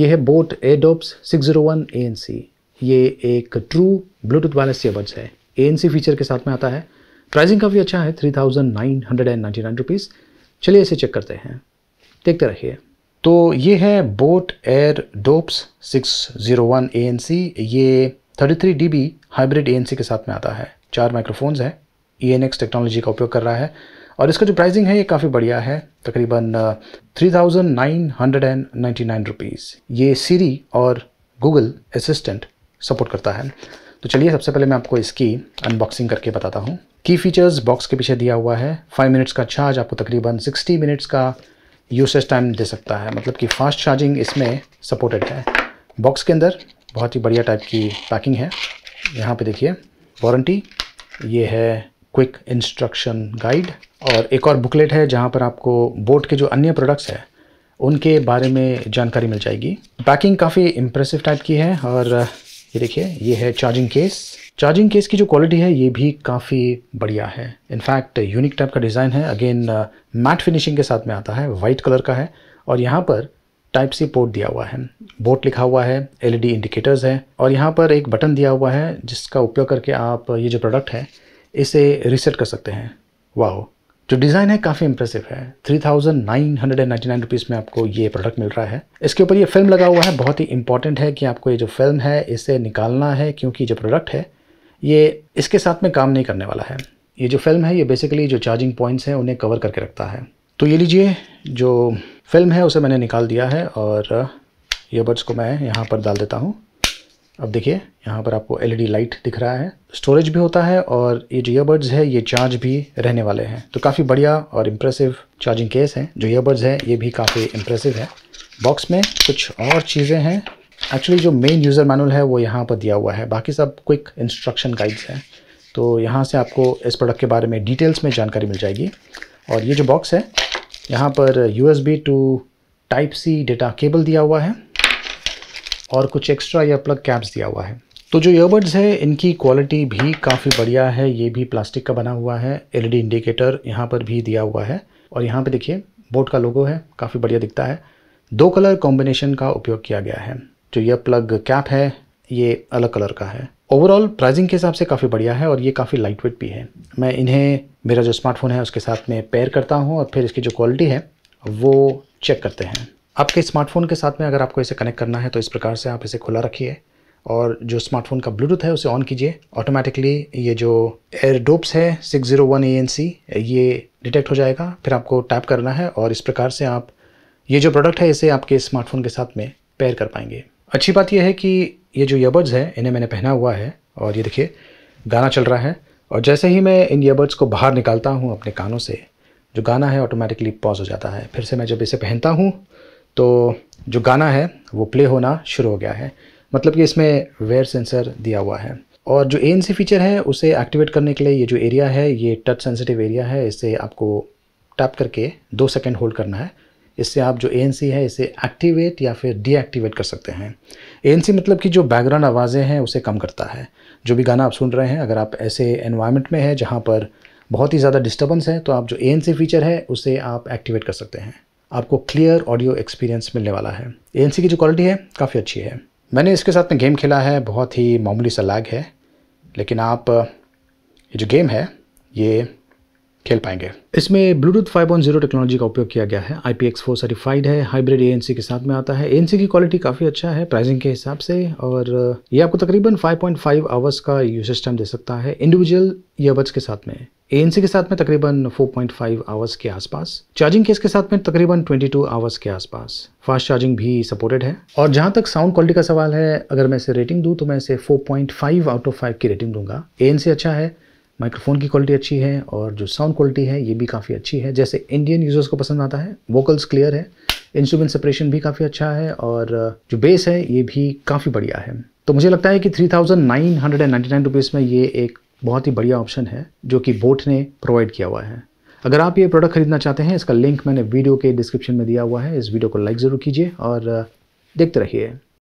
ये है boat एडोप्स 601 ANC ये एक ट्रू ब्लूटूथ वायरलेस ईयरबड्स है ANC फीचर के साथ में आता है प्राइसिंग काफ़ी अच्छा है three thousand nine hundred and ninety nine rupees चलिए इसे चेक करते हैं देखते रहिए तो ये है बोट एयर डोप्स 601 ANC ये 33 बी हाइब्रिड ANC के साथ में आता है चार माइक्रोफोन्स हैं ई e टेक्नोलॉजी का उपयोग कर रहा है और इसका जो प्राइसिंग है ये काफ़ी बढ़िया है तकरीबन three thousand nine hundred and ninety nine rupees ये सीरी और गूगल असिस्टेंट सपोर्ट करता है तो चलिए सबसे पहले मैं आपको इसकी अनबॉक्सिंग करके बताता हूँ की फीचर्स बॉक्स के पीछे दिया हुआ है फाइव मिनट्स का चार्ज आपको तकरीबन सिक्सटी मिनट्स का यूसेज टाइम दे सकता है मतलब कि फास्ट चार्जिंग इसमें सपोर्टेड है बॉक्स के अंदर बहुत ही बढ़िया टाइप की पैकिंग है यहाँ पे देखिए वारंटी ये है क्विक इंस्ट्रक्शन गाइड और एक और बुकलेट है जहाँ पर आपको बोट के जो अन्य प्रोडक्ट्स हैं उनके बारे में जानकारी मिल जाएगी पैकिंग काफ़ी इम्प्रेसिव टाइप की है और ये देखिए ये है चार्जिंग केस चार्जिंग केस की जो क्वालिटी है ये भी काफ़ी बढ़िया है इनफैक्ट यूनिक टाइप का डिज़ाइन है अगेन मैट फिनिशिंग के साथ में आता है वाइट कलर का है और यहाँ पर टाइप सी पोर्ट दिया हुआ है बोट लिखा हुआ है एलईडी इंडिकेटर्स है और यहाँ पर एक बटन दिया हुआ है जिसका उपयोग करके आप ये जो प्रोडक्ट है इसे रिसेट कर सकते हैं वाह जो डिज़ाइन है काफ़ी इंप्रेसिव है 3,999 रुपीस में आपको ये प्रोडक्ट मिल रहा है इसके ऊपर ये फिल्म लगा हुआ है बहुत ही इंपॉर्टेंट है कि आपको ये जो फिल्म है इसे निकालना है क्योंकि जो प्रोडक्ट है ये इसके साथ में काम नहीं करने वाला है ये जो फिल्म है ये बेसिकली जो चार्जिंग पॉइंट्स हैं उन्हें कवर करके रखता है तो ये लीजिए जो फिल्म है उसे मैंने निकाल दिया है और ईयरबड्स को मैं यहाँ पर डाल देता हूँ अब देखिए यहाँ पर आपको एलईडी लाइट e दिख रहा है स्टोरेज भी होता है और ये जो ईयरबड्स है ये चार्ज भी रहने वाले हैं तो काफ़ी बढ़िया और इम्प्रेसिव चार्जिंग केस है जो ईयरबड्स है ये भी काफ़ी इम्प्रेसिव है बॉक्स में कुछ और चीज़ें हैं एक्चुअली जो मेन यूज़र मैनुअल है वो यहाँ पर दिया हुआ है बाकी सब क्विक इंस्ट्रक्शन गाइड्स हैं तो यहाँ से आपको इस प्रोडक्ट के बारे में डिटेल्स में जानकारी मिल जाएगी और ये जो बॉक्स है यहाँ पर U to type C data cable दिया हुआ है और कुछ एक्स्ट्रा या प्लग कैप्स दिया हुआ है तो जो ईयरबड्स है इनकी क्वालिटी भी काफ़ी बढ़िया है ये भी प्लास्टिक का बना हुआ है एलईडी इंडिकेटर e यहाँ पर भी दिया हुआ है और यहाँ पे देखिए बोट का लोगो है काफ़ी बढ़िया दिखता है दो कलर कॉम्बिनेशन का उपयोग किया गया है जो ईयर प्लग कैप है ये अलग कलर का है ओवरऑल प्राइसिंग के हिसाब से काफ़ी बढ़िया है और ये काफ़ी लाइट वेट भी है मैं इन्हें मेरा जो स्मार्टफोन है उसके साथ में पेयर करता हूँ और फिर इसकी जो क्वालिटी है वो चेक करते हैं आपके स्मार्टफोन के साथ में अगर आपको इसे कनेक्ट करना है तो इस प्रकार से आप इसे खुला रखिए और जो स्मार्टफोन का ब्लूटूथ है उसे ऑन कीजिए ऑटोमेटिकली ये जो एयर डोप्स है six zero one A N C ये डिटेक्ट हो जाएगा फिर आपको टैप करना है और इस प्रकार से आप ये जो प्रोडक्ट है इसे आपके स्मार्टफोन के साथ में पेयर कर पाएंगे अच्छी बात यह है कि ये जो ईयरबड्स हैं इन्हें मैंने पहना हुआ है और ये देखिए गाना चल रहा है और जैसे ही मैं इन ईयरबड्स को बाहर निकालता हूँ अपने कानों से जो गाना है ऑटोमेटिकली पॉज हो जाता है फिर से मैं जब इसे पहनता हूँ तो जो गाना है वो प्ले होना शुरू हो गया है मतलब कि इसमें वेयर सेंसर दिया हुआ है और जो ए फीचर है उसे एक्टिवेट करने के लिए ये जो एरिया है ये टच सेंसिटिव एरिया है इसे आपको टैप करके दो सेकेंड होल्ड करना है इससे आप जो ए है इसे एक्टिवेट या फिर डीएक्टिवेट कर सकते हैं ए मतलब कि जो बैकग्राउंड आवाज़ें हैं उसे कम करता है जो भी गाना आप सुन रहे हैं अगर आप ऐसे एनवायरनमेंट में हैं जहाँ पर बहुत ही ज़्यादा डिस्टर्बेंस है तो आप जो ए फीचर है उसे आप एक्टिवेट कर सकते हैं आपको क्लियर ऑडियो एक्सपीरियंस मिलने वाला है ए की जो क्वालिटी है काफ़ी अच्छी है मैंने इसके साथ में गेम खेला है बहुत ही मामूली सा लैग है लेकिन आप ये जो गेम है ये खेल पाएंगे इसमें ब्लूटूथ 5.0 टेक्नोलॉजी का उपयोग किया गया है IPX4 सर्टिफाइड है हाइब्रिड ए के साथ में आता है ए की क्वालिटी काफ़ी अच्छा है प्राइसिंग के हिसाब से और ये आपको तकरीबन 5.5 आवर्स का यू टाइम दे सकता है इंडिविजुअल ईयरबड्स के साथ में ए के साथ में तकरीबन 4.5 आवर्स के आसपास चार्जिंग केस के साथ में तकरीबन 22 आवर्स के आसपास फास्ट चार्जिंग भी सपोर्टेड है और जहां तक साउंड क्वालिटी का सवाल है अगर मैं इसे रेटिंग दूँ तो मैं इसे 4.5 आउट ऑफ 5 की रेटिंग दूंगा ए अच्छा है माइक्रोफोन की क्वालिटी अच्छी है और जो साउंड क्वालिटी है ये भी काफ़ी अच्छी है जैसे इंडियन यूज़र्स को पसंद आता है वोकल्स क्लियर है इंस्ट्रूमेंट सेपरेशन भी काफ़ी अच्छा है और जो बेस है ये भी काफ़ी बढ़िया है तो मुझे लगता है कि three thousand nine hundred and ninety nine rupees में ये एक बहुत ही बढ़िया ऑप्शन है जो कि बोट ने प्रोवाइड किया हुआ है अगर आप ये प्रोडक्ट खरीदना चाहते हैं इसका लिंक मैंने वीडियो के डिस्क्रिप्शन में दिया हुआ है इस वीडियो को लाइक ज़रूर कीजिए और देखते रहिए